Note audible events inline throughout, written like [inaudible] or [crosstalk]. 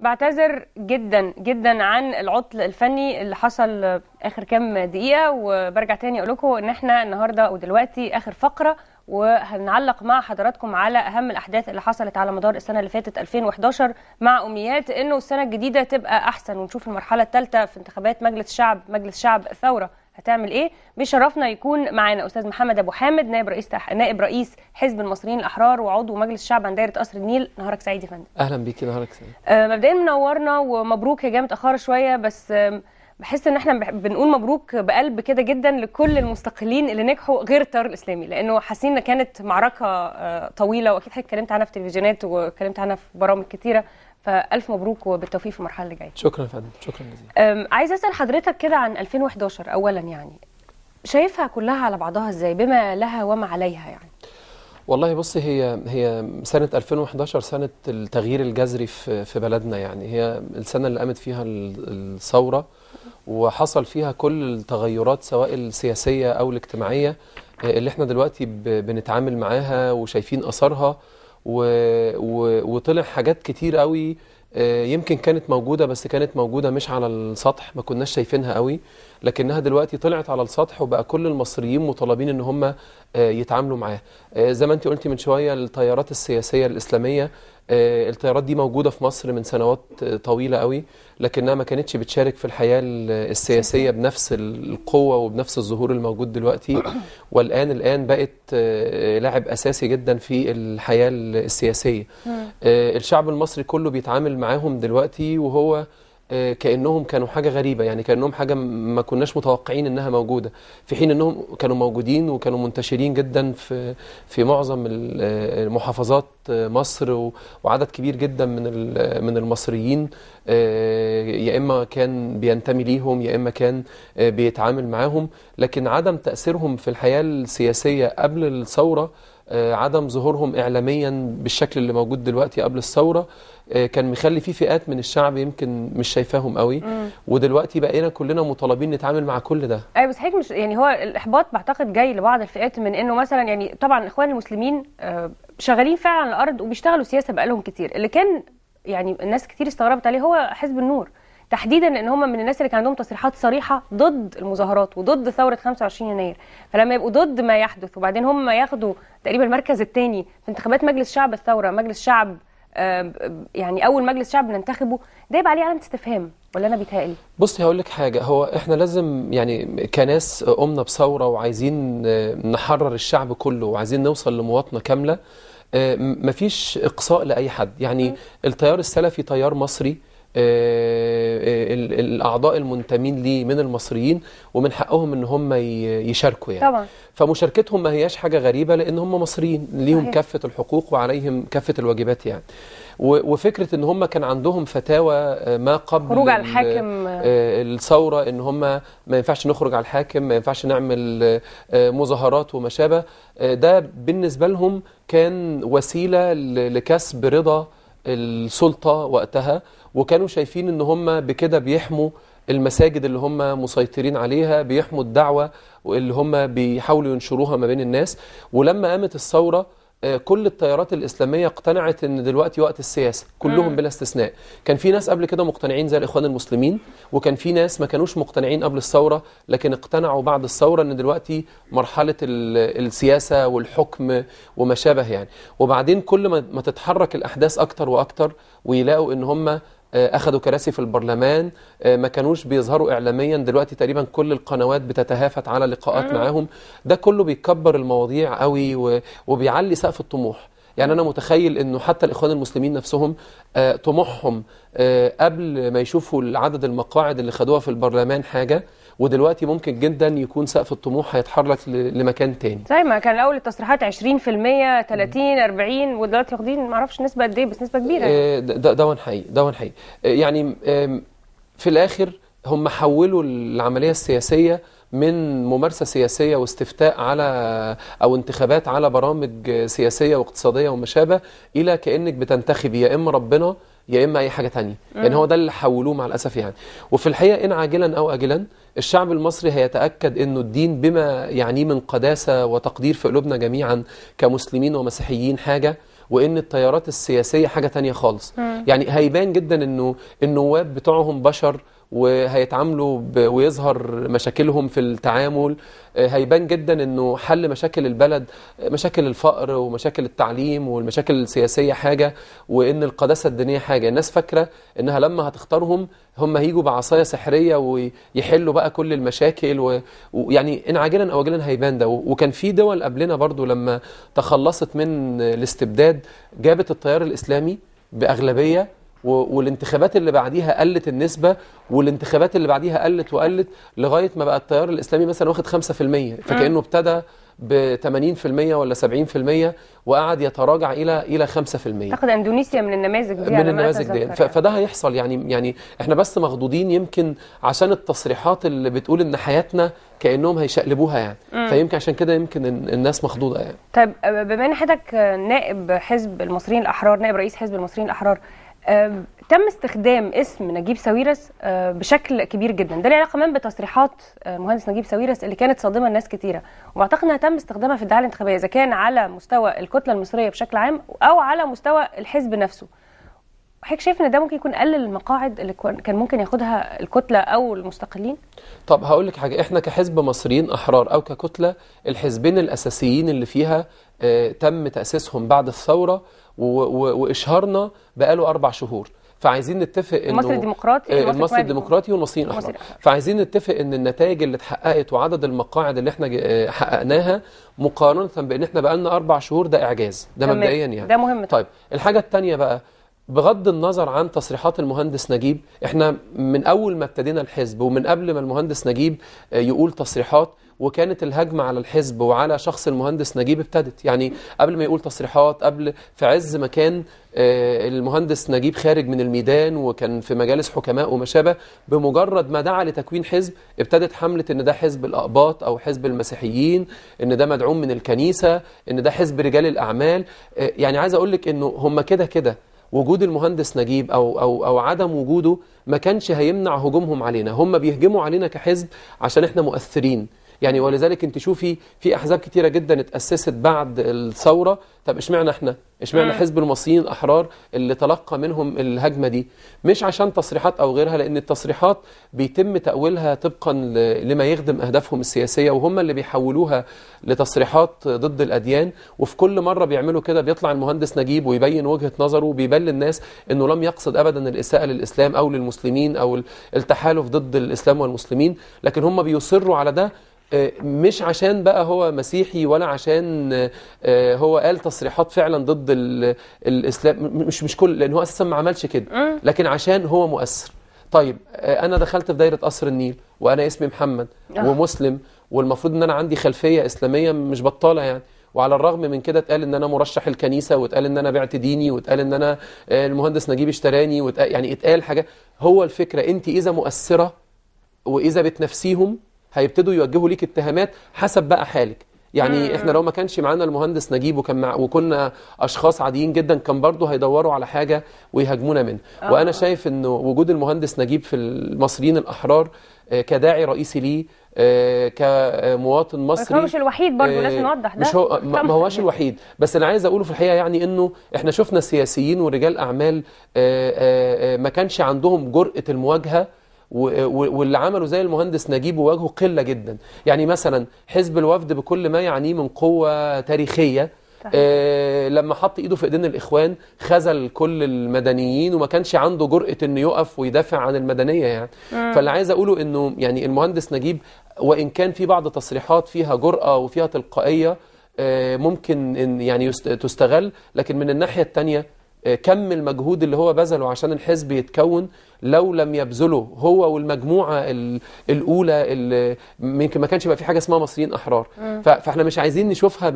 بعتذر جدا جدا عن العطل الفني اللي حصل اخر كام دقيقه وبرجع تاني اقول لكم ان احنا النهارده ودلوقتي اخر فقره وهنعلق مع حضراتكم على اهم الاحداث اللي حصلت على مدار السنه اللي فاتت 2011 مع امنيات انه السنه الجديده تبقى احسن ونشوف المرحله الثالثه في انتخابات مجلس شعب مجلس شعب ثوره هتعمل ايه بيشرفنا يكون معانا استاذ محمد ابو حامد نائب رئيس تح... نائب رئيس حزب المصريين الاحرار وعضو مجلس الشعب عن دايره قصر النيل نهارك سعيد يا فندم اهلا بيكي نهارك سعيد آه مبدئيا منورنا ومبروك هي جامد اخر شويه بس آه بحس ان احنا بنقول مبروك بقلب كده جدا لكل المستقلين اللي نجحوا غير التيار الاسلامي لانه حاسين ان كانت معركه آه، طويله واكيد حضرتك اتكلمت عنها في تلفزيونات واتكلمت عنها في برامج كثيره فالف مبروك وبالتوفيق في المرحله اللي جايه شكرا يا فندم شكرا جزيلا عايز اسال حضرتك كده عن 2011 اولا يعني شايفها كلها على بعضها ازاي بما لها وما عليها يعني والله بصي هي هي سنة 2011 سنة التغيير الجذري في في بلدنا يعني هي السنة اللي قامت فيها الثورة وحصل فيها كل التغيرات سواء السياسية أو الاجتماعية آه، اللي احنا دلوقتي بنتعامل معاها وشايفين أثرها و... و... وطلع حاجات كتير قوي آه، يمكن كانت موجودة بس كانت موجودة مش على السطح ما كناش شايفينها قوي لكنها دلوقتي طلعت على السطح وبقى كل المصريين مطالبين ان هم آه، يتعاملوا معاه آه، زي ما انت قلتي من شويه التيارات السياسيه الاسلاميه آه، التيارات دي موجوده في مصر من سنوات طويله قوي لكنها ما كانتش بتشارك في الحياه السياسيه بنفس القوه وبنفس الظهور الموجود دلوقتي [coughs] والان الان بقت لاعب اساسي جدا في الحياه السياسيه الشعب المصري كله بيتعامل معاهم دلوقتي وهو آه، كانهم كانوا حاجه غريبه يعني كانهم حاجه ما كناش متوقعين انها موجوده في حين انهم كانوا موجودين وكانوا منتشرين جدا في في معظم آه، محافظات آه، مصر وعدد كبير جدا من من المصريين يا اما كان بينتمي ليهم يا اما كان بيتعامل معاهم لكن عدم تاثيرهم في الحياه السياسيه قبل الثوره آه، عدم ظهورهم إعلاميا بالشكل اللي موجود دلوقتي قبل الثورة آه، كان مخلي في فئات من الشعب يمكن مش شايفاهم قوي مم. ودلوقتي بقينا كلنا مطالبين نتعامل مع كل ده ايوه بس حضرتك مش يعني هو الاحباط بعتقد جاي لبعض الفئات من انه مثلا يعني طبعا الاخوان المسلمين آه، شغالين فعلا على الارض وبيشتغلوا سياسه بقالهم كتير اللي كان يعني الناس كتير استغربت عليه هو حزب النور تحديدا لان هم من الناس اللي كان عندهم تصريحات صريحه ضد المظاهرات وضد ثوره 25 يناير فلما يبقوا ضد ما يحدث وبعدين هم ياخدوا تقريبا المركز الثاني في انتخابات مجلس شعب الثوره مجلس شعب يعني اول مجلس شعب ننتخبه ده يبقى عليه علامه استفهام ولا انا بيتهيألي؟ بصي هقول لك حاجه هو احنا لازم يعني كناس قمنا بثوره وعايزين نحرر الشعب كله وعايزين نوصل لمواطنه كامله آه، مفيش اقصاء لاي حد يعني التيار السلفي تيار مصري آه، آه، الاعضاء المنتمين ليه من المصريين ومن حقهم ان هم يشاركوا يعني طبعا. فمشاركتهم ما هياش حاجه غريبه لان هم مصريين ليهم كافه الحقوق وعليهم كافه الواجبات يعني وفكره ان هم كان عندهم فتاوى آه، ما قبل خروج على الحاكم الثوره ان هم ما ينفعش نخرج على الحاكم ما ينفعش نعمل مظاهرات وما شابه ده بالنسبه لهم كان وسيله لكسب رضا السلطة وقتها وكانوا شايفين ان هم بكده بيحموا المساجد اللي هم مسيطرين عليها بيحموا الدعوة اللي هم بيحاولوا ينشروها ما بين الناس ولما قامت الثورة آه، كل التيارات الإسلامية اقتنعت ان دلوقتي وقت السياسة كلهم بلا استثناء كان في ناس قبل كده مقتنعين زي الإخوان المسلمين وكان في ناس ما كانوش مقتنعين قبل الثورة لكن اقتنعوا بعد الثورة ان دلوقتي مرحلة السياسة والحكم وما شابه يعني وبعدين كل ما تتحرك الأحداث أكتر وأكتر ويلاقوا ان هم آه، أخذوا كراسي في البرلمان آه، ما كانوش بيظهروا إعلاميا دلوقتي تقريبا كل القنوات بتتهافت على لقاءات معاهم ده كله بيكبر المواضيع قوي وبيعلي سقف الطموح يعني أنا متخيل أنه حتى الإخوان المسلمين نفسهم آه، طموحهم قبل ما يشوفوا عدد المقاعد اللي خدوها في البرلمان حاجة ودلوقتي ممكن جدا يكون سقف الطموح هيتحرك لمكان تاني زي ما كان الاول التصريحات 20% 30 40 ودلوقتي واخدين ما اعرفش نسبه قد ايه بس نسبه كبيره آه، ده ده حقيقي ده حقيقي آه، يعني في الاخر هم حولوا العمليه السياسيه من ممارسه سياسيه واستفتاء على او انتخابات على برامج سياسيه واقتصاديه وما شابه الى كانك بتنتخبي يا اما ربنا يا اما اي حاجه تانية يعني هو ده اللي حولوه مع الاسف يعني وفي الحقيقه ان عاجلا او اجلا الشعب المصري هيتاكد انه الدين بما يعنيه من قداسه وتقدير في قلوبنا جميعا كمسلمين ومسيحيين حاجه وان التيارات السياسيه حاجه تانية خالص يعني هيبان جدا انه النواب بتوعهم بشر وهيتعاملوا ويظهر مشاكلهم في التعامل آه، هيبان جدا انه حل مشاكل البلد آه، مشاكل الفقر ومشاكل التعليم والمشاكل السياسيه حاجه وان القداسه الدينيه حاجه الناس فاكره انها لما هتختارهم هم هيجوا بعصايه سحريه ويحلوا بقى كل المشاكل ويعني ان عاجلا او اجلا هيبان ده وكان في دول قبلنا برضو لما تخلصت من الاستبداد جابت التيار الاسلامي باغلبيه والانتخابات اللي بعديها قلت النسبة والانتخابات اللي بعديها قلت وقلت لغاية ما بقى التيار الإسلامي مثلا واخد 5% فكأنه ابتدى ب 80% ولا 70% وقعد يتراجع الى الى 5% اعتقد اندونيسيا من النماذج دي من النماذج دي يعني. فده هيحصل يعني يعني احنا بس مخضوضين يمكن عشان التصريحات اللي بتقول ان حياتنا كانهم هيشقلبوها يعني مم. فيمكن عشان كده يمكن الناس مخضوضه يعني طيب بما ان حضرتك نائب حزب المصريين الاحرار نائب رئيس حزب المصريين الاحرار تم استخدام اسم نجيب ساويرس أه، بشكل كبير جدا ده له علاقه كمان بتصريحات أه، مهندس نجيب ساويرس اللي كانت صادمه لناس كتيره واعتقد انها تم استخدامها في الدعايه الانتخابيه اذا كان على مستوى الكتله المصريه بشكل عام او على مستوى الحزب نفسه حضرتك شايف ان ده ممكن يكون قلل المقاعد اللي كان ممكن ياخدها الكتله او المستقلين؟ طب هقول لك حاجه احنا كحزب مصريين احرار او ككتله الحزبين الاساسيين اللي فيها أه، تم تاسيسهم بعد الثوره واشهارنا بقاله اربع شهور فعايزين نتفق انه المصري الديمقراطي آه، المصري الديمقراطي والمصري الاحرار فعايزين نتفق ان النتائج اللي اتحققت وعدد المقاعد اللي احنا آه، حققناها مقارنه بان احنا بقالنا اربع شهور ده اعجاز ده مبدئيا يعني ده مهم طيب الحاجه الثانيه بقى بغض النظر عن تصريحات المهندس نجيب احنا من اول ما ابتدينا الحزب ومن قبل ما المهندس نجيب آه، يقول تصريحات وكانت الهجمة على الحزب وعلى شخص المهندس نجيب ابتدت يعني قبل ما يقول تصريحات قبل في عز ما كان آه، المهندس نجيب خارج من الميدان وكان في مجالس حكماء وما شابه بمجرد ما دعا لتكوين حزب ابتدت حملة ان ده حزب الأقباط أو حزب المسيحيين ان ده مدعوم من الكنيسة ان ده حزب رجال الأعمال آه، يعني عايز أقول لك انه هم كده كده وجود المهندس نجيب أو, أو, أو عدم وجوده ما كانش هيمنع هجومهم علينا هم بيهجموا علينا كحزب عشان احنا مؤثرين يعني ولذلك انت شوفي في احزاب كتيره جدا اتاسست بعد الثوره طب اشمعنا احنا اشمعنا حزب المصريين الاحرار اللي تلقى منهم الهجمه دي مش عشان تصريحات او غيرها لان التصريحات بيتم تاويلها طبقا لما يخدم اهدافهم السياسيه وهم اللي بيحولوها لتصريحات ضد الاديان وفي كل مره بيعملوا كده بيطلع المهندس نجيب ويبين وجهه نظره وبيبان للناس انه لم يقصد ابدا الاساءه للاسلام او للمسلمين او التحالف ضد الاسلام والمسلمين لكن هم بيصروا على ده آه، مش عشان بقى هو مسيحي ولا عشان آه، هو قال تصريحات فعلا ضد الاسلام مش مش كل لان هو اساسا ما عملش كده لكن عشان هو مؤثر طيب آه، انا دخلت في دايره قصر النيل وانا اسمي محمد ومسلم والمفروض ان انا عندي خلفيه اسلاميه مش بطاله يعني وعلى الرغم من كده اتقال ان انا مرشح الكنيسه واتقال ان انا بعت ديني واتقال ان انا المهندس نجيب اشتراني واتقال يعني اتقال حاجه هو الفكره انت اذا مؤثره واذا بتنافسيهم هيبتدوا يوجهوا ليك اتهامات حسب بقى حالك يعني مم. احنا لو ما كانش معانا المهندس نجيب وكان مع وكنا اشخاص عاديين جدا كان برضه هيدوروا على حاجه ويهاجمونا منها آه. وانا شايف ان وجود المهندس نجيب في المصريين الاحرار آه، كداعي رئيسي ليه آه، كمواطن مصري هو مش الوحيد برضه آه، لازم نوضح ده مش هو [laughs] ما هواش الوحيد بس انا عايز اقوله في الحقيقه يعني انه احنا شفنا سياسيين ورجال اعمال ما كانش عندهم جرأه المواجهه واللي عمله زي المهندس نجيب وواجهه قلة جدا يعني مثلا حزب الوفد بكل ما يعنيه من قوة تاريخية آه لما حط ايده في ايدين الاخوان خذل كل المدنيين وما كانش عنده جرأة انه يقف ويدافع عن المدنية يعني مم. فاللي عايز اقوله انه يعني المهندس نجيب وان كان في بعض تصريحات فيها جرأة وفيها تلقائية آه ممكن يعني تستغل لكن من الناحية التانية آه، كم المجهود اللي هو بذله عشان الحزب يتكون لو لم يبذله هو والمجموعة الأولى يمكن ما كانش يبقى في حاجة اسمها مصريين أحرار م. فاحنا مش عايزين نشوفها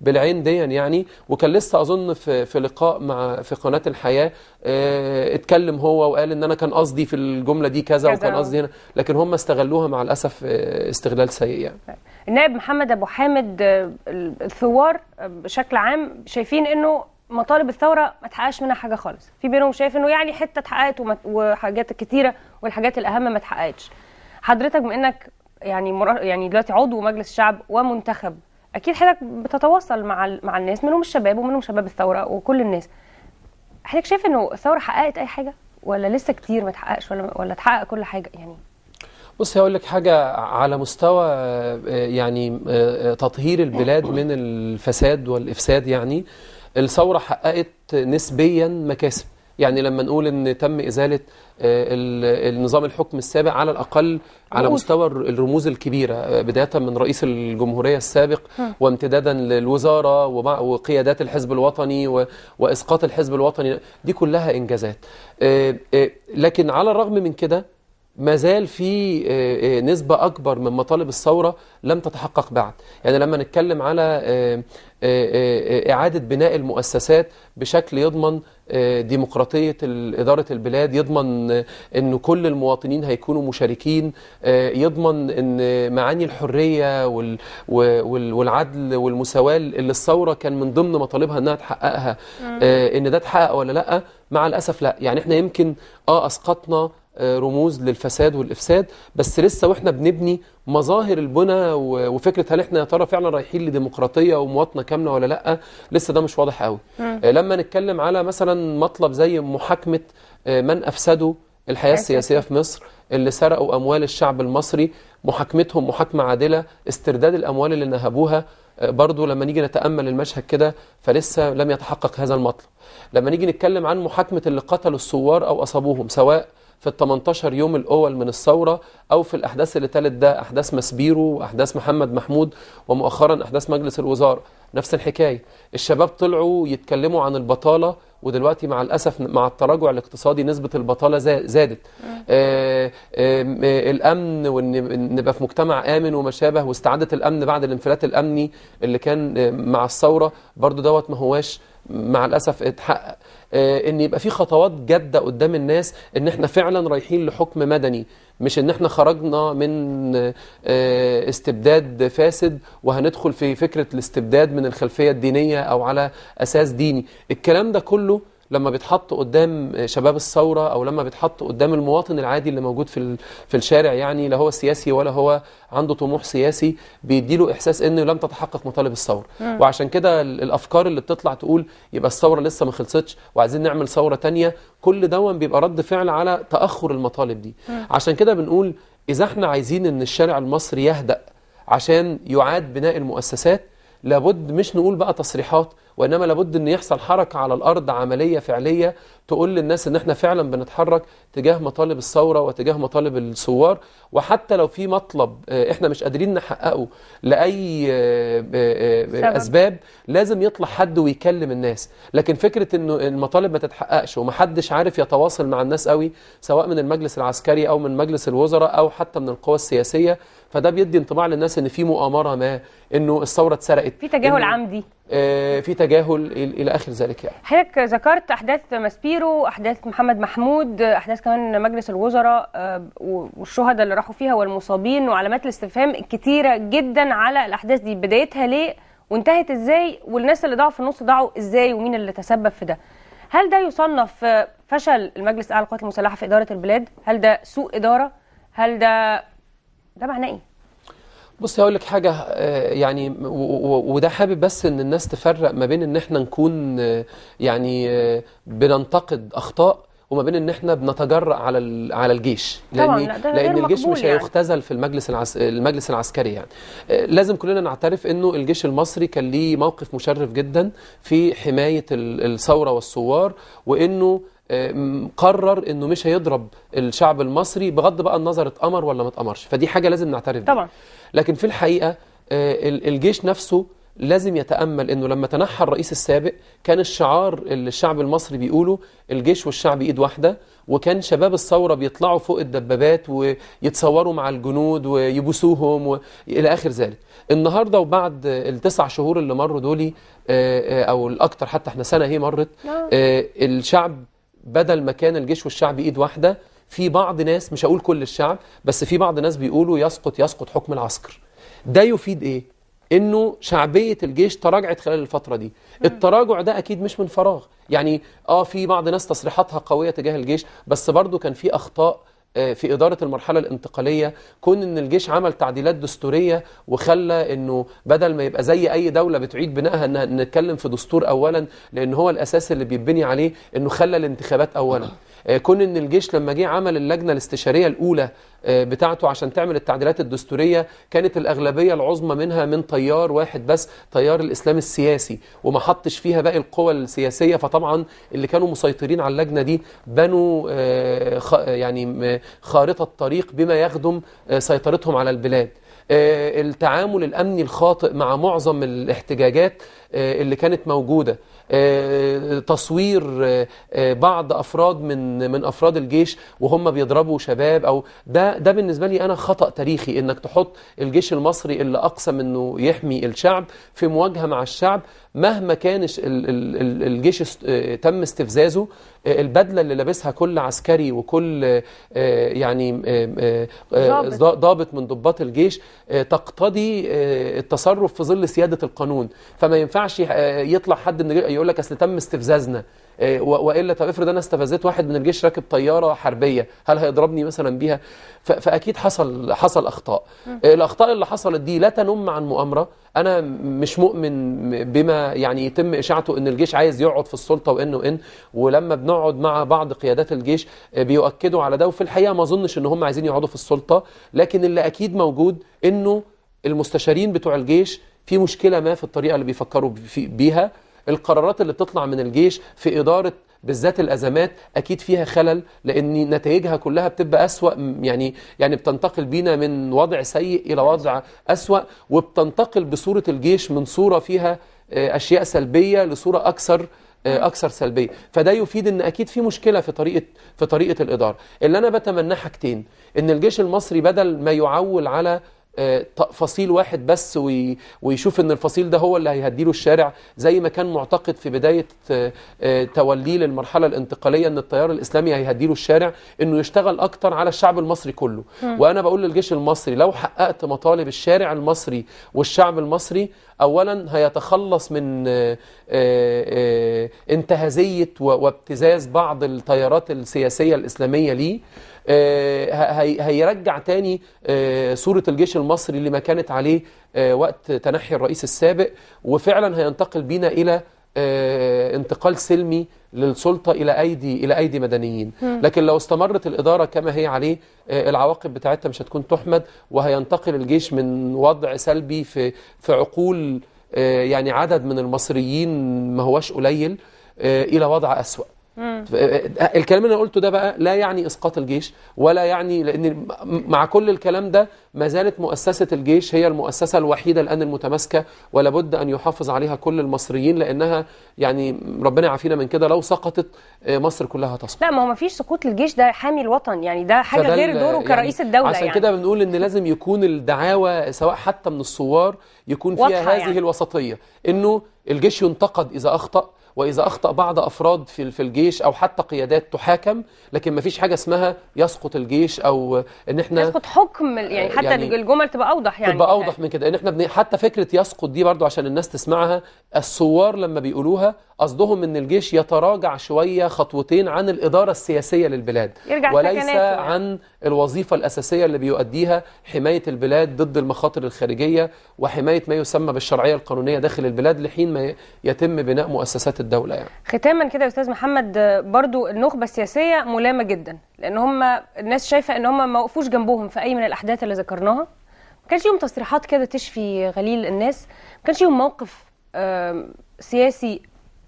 بالعين دي يعني وكان لسه أظن في, في لقاء مع في قناة الحياة آه، اتكلم هو وقال إن أنا كان قصدي في الجملة دي كذا وكان قصدي هنا لكن هم استغلوها مع الأسف آه، استغلال سيء يعني طيب. النائب محمد أبو حامد الثوار بشكل عام شايفين إنه مطالب الثوره ما اتحققش منها حاجه خالص في بينهم شايف انه يعني حته اتحققت وحاجات كتيره والحاجات الاهم ما اتحققتش حضرتك بما انك يعني يعني دلوقتي عضو مجلس الشعب ومنتخب اكيد حضرتك بتتواصل مع ال... مع الناس منهم الشباب ومنهم شباب الثوره وكل الناس حضرتك شايف انه الثوره حققت اي حاجه ولا لسه كتير ما اتحققش ولا ولا اتحقق كل حاجه يعني بص هقول لك حاجة على مستوى آه، يعني آه، آه، تطهير البلاد من الفساد والإفساد يعني الثورة حققت نسبيا مكاسب يعني لما نقول ان تم ازاله آه، النظام الحكم السابق على الاقل على مستوى الرموز الكبيره آه، بدايه من رئيس الجمهوريه السابق وامتدادا للوزاره وقيادات الحزب الوطني واسقاط الحزب الوطني دي كلها انجازات آه، لكن على الرغم من كده ما زال في آه، آه، نسبة أكبر من مطالب الثورة لم تتحقق بعد يعني لما نتكلم على آه، إعادة بناء المؤسسات بشكل يضمن ديمقراطية إدارة البلاد يضمن أن كل المواطنين هيكونوا مشاركين يضمن أن معاني الحرية والعدل والمساواة اللي الثورة كان من ضمن مطالبها أنها تحققها أن ده تحقق ولا لأ مع الأسف لأ يعني احنا يمكن آه أسقطنا آه، رموز للفساد والافساد بس لسه واحنا بنبني مظاهر البنى وفكره هل احنا يا ترى فعلا رايحين لديمقراطيه ومواطنه كامله ولا لا لسه ده مش واضح قوي آه، لما نتكلم على مثلا مطلب زي محاكمه آه، من افسدوا الحياه السياسيه في مصر اللي سرقوا اموال الشعب المصري محاكمتهم محاكمه عادله استرداد الاموال اللي نهبوها برضه لما نيجي نتامل المشهد كده فلسه لم يتحقق هذا المطلب لما نيجي نتكلم عن محاكمه اللي قتلوا الثوار او اصابوهم سواء في ال 18 يوم الاول من الثوره او في الاحداث اللي تالت ده احداث مسبيرو واحداث محمد محمود ومؤخرا احداث مجلس الوزاره نفس الحكايه الشباب طلعوا يتكلموا عن البطاله ودلوقتي مع الاسف مع التراجع الاقتصادي نسبه البطاله زادت آآ آآ آه، آه، الامن وان نبقى في مجتمع امن وما شابه واستعاده الامن بعد الانفلات الامني اللي كان آه، مع الثوره برضو دوت ما هواش مع الأسف اتحقق آه، ان يبقى في خطوات جادة قدام الناس ان احنا فعلا رايحين لحكم مدني مش ان احنا خرجنا من آه، استبداد فاسد وهندخل في فكرة الاستبداد من الخلفية الدينية او على اساس ديني الكلام ده كله لما بيتحط قدام شباب الثورة أو لما بيتحط قدام المواطن العادي اللي موجود في في الشارع يعني لا هو سياسي ولا هو عنده طموح سياسي بيديله إحساس إنه لم تتحقق مطالب الثورة وعشان كده الأفكار اللي بتطلع تقول يبقى الثورة لسه ما خلصتش وعايزين نعمل ثورة تانية كل دون بيبقى رد فعل على تأخر المطالب دي عشان كده بنقول إذا احنا عايزين إن الشارع المصري يهدأ عشان يعاد بناء المؤسسات لابد مش نقول بقى تصريحات وإنما لابد أن يحصل حركة على الأرض عملية فعلية تقول للناس أن احنا فعلا بنتحرك تجاه مطالب الثورة وتجاه مطالب الثوار وحتى لو في مطلب آه، احنا مش قادرين نحققه لأي آه، آه، أسباب لازم يطلع حد ويكلم الناس لكن فكرة أن المطالب ما تتحققش ومحدش عارف يتواصل مع الناس قوي سواء من المجلس العسكري أو من مجلس الوزراء أو حتى من القوى السياسية فده بيدي انطباع للناس ان في مؤامره ما انه الثوره اتسرقت في تجاهل عمدي آه، في تجاهل الى اخر ذلك يعني. حضرتك ذكرت احداث ماسبيرو، احداث محمد محمود، احداث كمان مجلس الوزراء آه، والشهداء اللي راحوا فيها والمصابين وعلامات الاستفهام كتيره جدا على الاحداث دي، بدايتها ليه وانتهت ازاي والناس اللي ضاعوا في النص ضاعوا ازاي ومين اللي تسبب في ده؟ هل ده يصنف فشل المجلس الاعلى للقوات المسلحه في اداره البلاد؟ هل ده سوء اداره؟ هل ده ده معناه ايه؟ بص هقول لك حاجة آه، يعني وده حابب بس ان الناس تفرق ما بين ان احنا نكون آه، يعني آه، بننتقد اخطاء وما بين ان احنا بنتجرأ على على الجيش لان لان الجيش مش يعني. هيختزل في المجلس العس... المجلس العسكري يعني لازم كلنا نعترف انه الجيش المصري كان ليه موقف مشرف جدا في حمايه الثوره والثوار وانه قرر انه مش هيضرب الشعب المصري بغض بقى النظر اتأمر ولا ما اتأمرش فدي حاجة لازم نعترف بيها طبعا لكن في الحقيقة آه، الجيش نفسه لازم يتأمل أنه لما تنحى الرئيس السابق كان الشعار اللي الشعب المصري بيقوله الجيش والشعب إيد واحدة وكان شباب الثورة بيطلعوا فوق الدبابات ويتصوروا مع الجنود ويبوسوهم و... إلى آخر ذلك النهاردة وبعد التسع شهور اللي مروا دولي آه، آه، أو الأكتر حتى احنا سنة هي مرت نعم. الشعب بدل ما كان الجيش والشعب ايد واحده في بعض ناس مش هقول كل الشعب بس في بعض ناس بيقولوا يسقط يسقط حكم العسكر ده يفيد ايه انه شعبيه الجيش تراجعت خلال الفتره دي التراجع ده اكيد مش من فراغ يعني اه في بعض ناس تصريحاتها قويه تجاه الجيش بس برضه كان في اخطاء آه، في إدارة المرحلة الانتقالية كون أن الجيش عمل تعديلات دستورية وخلى أنه بدل ما يبقى زي أي دولة بتعيد بناءها أنها نتكلم في دستور أولا لأن هو الأساس اللي بيبني عليه أنه خلى الانتخابات أولا آه، كون ان الجيش لما جه عمل اللجنه الاستشاريه الاولى آه، بتاعته عشان تعمل التعديلات الدستوريه كانت الاغلبيه العظمى منها من تيار واحد بس تيار الاسلام السياسي وما حطش فيها باقي القوى السياسيه فطبعا اللي كانوا مسيطرين على اللجنه دي بنوا آه، يعني خارطه طريق بما يخدم سيطرتهم على البلاد التعامل الامني الخاطئ مع معظم الاحتجاجات آه، اللي كانت موجودة آه، تصوير آه، بعض أفراد من من أفراد الجيش وهم بيضربوا شباب أو ده ده بالنسبة لي أنا خطأ تاريخي إنك تحط الجيش المصري اللي أقسم منه يحمي الشعب في مواجهة مع الشعب مهما كان الجيش تم استفزازه البدله اللي لابسها كل عسكري وكل يعني ضابط من ضباط الجيش تقتضي التصرف في ظل سياده القانون فما ينفعش ينفعش آه، يطلع حد من يقول لك اصل تم استفزازنا آه، والا طب افرض انا استفزت واحد من الجيش راكب طياره حربيه هل هيضربني مثلا بيها فاكيد حصل حصل اخطاء آه، الاخطاء اللي حصلت دي لا تنم عن مؤامره انا مش مؤمن بما يعني يتم اشاعته ان الجيش عايز يقعد في السلطه وان وان ولما بنقعد مع بعض قيادات الجيش بيؤكدوا على ده وفي الحقيقه ما اظنش ان هم عايزين يقعدوا في السلطه لكن اللي اكيد موجود انه المستشارين بتوع الجيش في مشكلة ما في الطريقة اللي بيفكروا بيها القرارات اللي بتطلع من الجيش في إدارة بالذات الأزمات أكيد فيها خلل لأن نتائجها كلها بتبقى أسوأ يعني يعني بتنتقل بينا من وضع سيء إلى وضع أسوأ وبتنتقل بصورة الجيش من صورة فيها آه، أشياء سلبية لصورة أكثر آه، اكثر سلبيه فده يفيد ان اكيد في مشكله في طريقه في طريقه الاداره اللي انا بتمناه حاجتين ان الجيش المصري بدل ما يعول على آه، فصيل واحد بس ويشوف ان الفصيل ده هو اللي هيهديله الشارع زي ما كان معتقد في بداية آه، آه، توليه للمرحلة الانتقالية ان التيار الاسلامي هيهديله الشارع انه يشتغل اكتر على الشعب المصري كله وانا بقول للجيش المصري لو حققت مطالب الشارع المصري والشعب المصري اولا هيتخلص من انتهازية وابتزاز بعض التيارات السياسية الاسلامية ليه آه، هيرجع تاني آه، صورة الجيش المصري اللي ما كانت عليه آه، وقت تنحي الرئيس السابق وفعلا هينتقل بينا إلى انتقال سلمي للسلطة إلى أيدي إلى أيدي مدنيين لكن لو استمرت الإدارة كما هي عليه العواقب بتاعتها مش هتكون تحمد وهينتقل الجيش من وضع سلبي في في عقول يعني عدد من المصريين ما هواش قليل إلى وضع أسوأ آه، الكلام اللي انا قلته ده بقى لا يعني اسقاط الجيش ولا يعني لان مع كل الكلام ده ما زالت مؤسسه الجيش هي المؤسسه الوحيده الان المتماسكه ولا بد ان يحافظ عليها كل المصريين لانها يعني ربنا يعافينا من كده لو سقطت آه، مصر كلها تسقط لا ما هو ما فيش سقوط الجيش ده حامي الوطن يعني ده حاجه غير دوره يعني كرئيس الدوله عشان يعني. كده بنقول ان لازم يكون الدعاوى سواء حتى من الثوار يكون فيها هذه يعني. الوسطيه انه الجيش ينتقد إذا أخطأ وإذا أخطأ بعض أفراد في في الجيش أو حتى قيادات تحاكم لكن ما فيش حاجة اسمها يسقط الجيش أو إن إحنا يسقط حكم يعني حتى يعني الجمل تبقى أوضح يعني تبقى أوضح من كده إن إحنا حتى فكرة يسقط دي برضو عشان الناس تسمعها الثوار لما بيقولوها قصدهم ان الجيش يتراجع شويه خطوتين عن الاداره السياسيه للبلاد يرجع وليس عن الوظيفه الاساسيه اللي بيؤديها حمايه البلاد ضد المخاطر الخارجيه وحمايه ما يسمى بالشرعيه القانونيه داخل البلاد لحين ما يتم بناء مؤسسات الدوله يعني ختاما كده يا استاذ محمد برضو النخبه السياسيه ملامه جدا لان هم الناس شايفه ان هم ما وقفوش جنبهم في اي من الاحداث اللي ذكرناها ما كانش يوم تصريحات كده تشفي غليل الناس ما كانش يوم موقف سياسي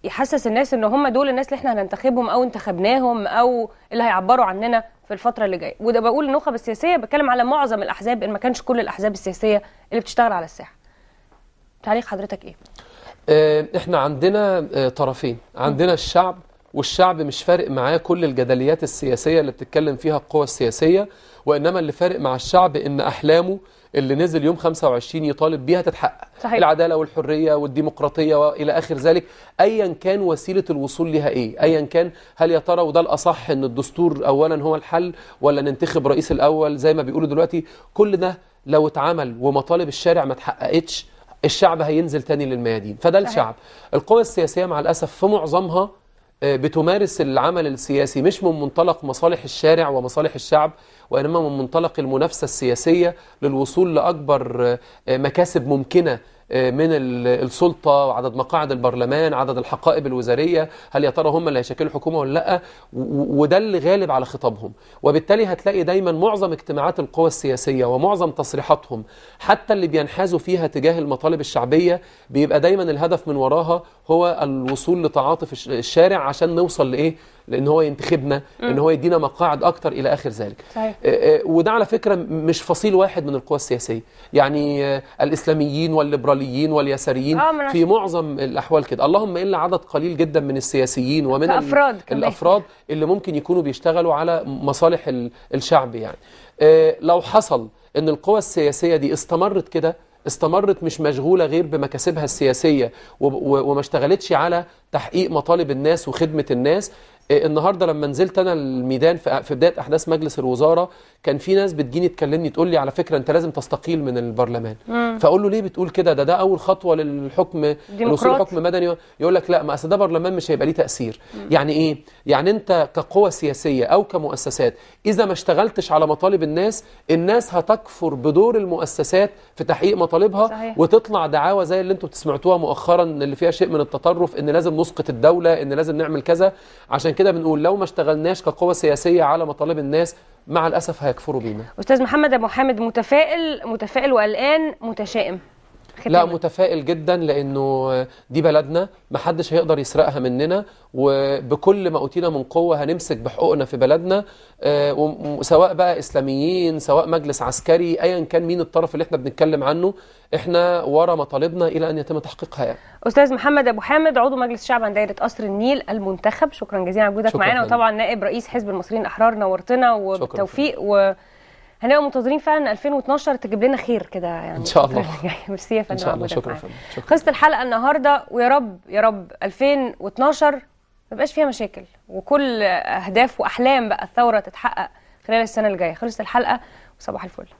يحسس الناس ان هم دول الناس اللي احنا هننتخبهم او انتخبناهم او اللي هيعبروا عننا في الفتره اللي جايه وده بقول النخب السياسيه بتكلم على معظم الاحزاب ان ما كانش كل الاحزاب السياسيه اللي بتشتغل على الساحه تعليق حضرتك ايه آه، احنا عندنا آه، طرفين عندنا الشعب والشعب مش فارق معاه كل الجدليات السياسية اللي بتتكلم فيها القوى السياسية وإنما اللي فارق مع الشعب إن أحلامه اللي نزل يوم 25 يطالب بيها تتحقق صحيح. العداله والحريه والديمقراطيه والى اخر ذلك ايا كان وسيله الوصول لها ايه ايا كان هل يا ترى وده الاصح ان الدستور اولا هو الحل ولا ننتخب رئيس الاول زي ما بيقولوا دلوقتي كل ده لو اتعمل ومطالب الشارع ما اتحققتش الشعب هينزل تاني للميادين فده صحيح. الشعب القوى السياسيه مع الاسف في معظمها آه، بتمارس العمل السياسي مش من منطلق مصالح الشارع ومصالح الشعب وإنما من منطلق المنافسة السياسية للوصول لأكبر آه، مكاسب ممكنة آه، من السلطة وعدد مقاعد البرلمان عدد الحقائب الوزارية هل يا ترى هم اللي هيشكلوا حكومة ولا لأ وده اللي غالب على خطابهم وبالتالي هتلاقي دايما معظم اجتماعات القوى السياسية ومعظم تصريحاتهم حتى اللي بينحازوا فيها تجاه المطالب الشعبية بيبقى دايما الهدف من وراها هو الوصول لتعاطف الشارع عشان نوصل لإيه لان هو ينتخبنا ان هو يدينا مقاعد اكتر الى اخر ذلك صحيح. آه، آه، وده على فكره مش فصيل واحد من القوى السياسيه يعني آه، الاسلاميين والليبراليين واليساريين في معظم الاحوال كده اللهم الا عدد قليل جدا من السياسيين ومن الافراد الافراد اللي ممكن يكونوا بيشتغلوا على مصالح الشعب يعني لو حصل ان القوى السياسيه دي استمرت كده استمرت مش مشغولة غير بمكاسبها السياسية وما اشتغلتش على تحقيق مطالب الناس وخدمة الناس إيه، النهارده لما نزلت انا الميدان في بدايه احداث مجلس الوزاره كان في ناس بتجيني تكلمني تقول لي على فكره انت لازم تستقيل من البرلمان فاقول له ليه بتقول كده ده ده اول خطوه للحكم الوصول لحكم مدني يقول لك لا ما اصل ده برلمان مش هيبقى ليه تاثير مم. يعني ايه يعني انت كقوى سياسيه او كمؤسسات اذا ما اشتغلتش على مطالب الناس الناس هتكفر بدور المؤسسات في تحقيق مطالبها صحيح. وتطلع دعاوى زي اللي انتم سمعتوها مؤخرا اللي فيها شيء من التطرف ان لازم نسقط الدوله ان لازم نعمل كذا عشان كده بنقول لو ما اشتغلناش كقوة سياسية على مطالب الناس مع الأسف هيكفروا بينا أستاذ محمد أبو حامد متفائل متفائل والآن متشائم لا متفائل جدا لانه دي بلدنا ما حدش هيقدر يسرقها مننا وبكل ما اوتينا من قوه هنمسك بحقوقنا في بلدنا آه، سواء بقى اسلاميين سواء مجلس عسكري ايا كان مين الطرف اللي احنا بنتكلم عنه احنا ورا مطالبنا الى ان يتم تحقيقها يعني. استاذ محمد ابو حامد عضو مجلس الشعب عن دايره قصر النيل المنتخب شكرا جزيلا على وجودك معانا وطبعا نائب رئيس حزب المصريين الاحرار نورتنا وبالتوفيق و... هنبقى منتظرين فعلا 2012 تجيب لنا خير كده يعني ان شاء الله [laughs] يعني ميرسي يا فندم ان شاء الله شكرا شكرا خلصت الحلقه النهارده ويا رب يا رب 2012 ما يبقاش فيها مشاكل وكل اهداف واحلام بقى الثوره تتحقق خلال السنه الجايه خلصت الحلقه وصباح الفل